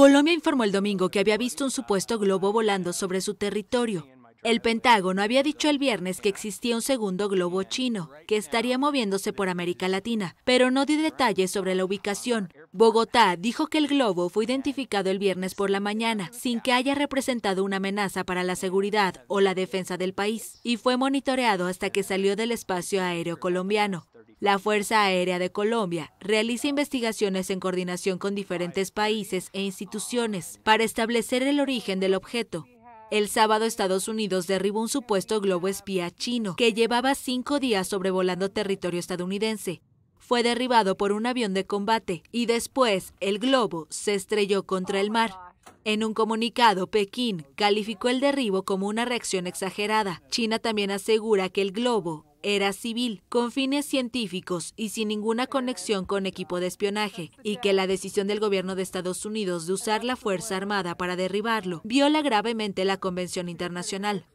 Colombia informó el domingo que había visto un supuesto globo volando sobre su territorio. El Pentágono había dicho el viernes que existía un segundo globo chino, que estaría moviéndose por América Latina, pero no dio detalles sobre la ubicación. Bogotá dijo que el globo fue identificado el viernes por la mañana, sin que haya representado una amenaza para la seguridad o la defensa del país, y fue monitoreado hasta que salió del espacio aéreo colombiano. La Fuerza Aérea de Colombia realiza investigaciones en coordinación con diferentes países e instituciones para establecer el origen del objeto. El sábado Estados Unidos derribó un supuesto globo espía chino que llevaba cinco días sobrevolando territorio estadounidense. Fue derribado por un avión de combate y después el globo se estrelló contra el mar. En un comunicado, Pekín calificó el derribo como una reacción exagerada. China también asegura que el globo era civil, con fines científicos y sin ninguna conexión con equipo de espionaje, y que la decisión del gobierno de Estados Unidos de usar la Fuerza Armada para derribarlo viola gravemente la Convención Internacional.